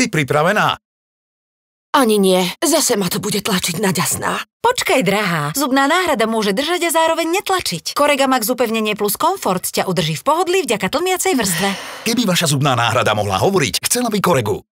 Si pripravená? Ani nie, zase ma to bude tlačiť na ďasná. Počkaj, drahá, zubná náhrada môže držať a zároveň netlačiť. Koregamax upevnenie plus komfort ťa udrží v pohodlí vďaka tlmiacej vrstve. Keby vaša zubná náhrada mohla hovoriť, chcela by koregu.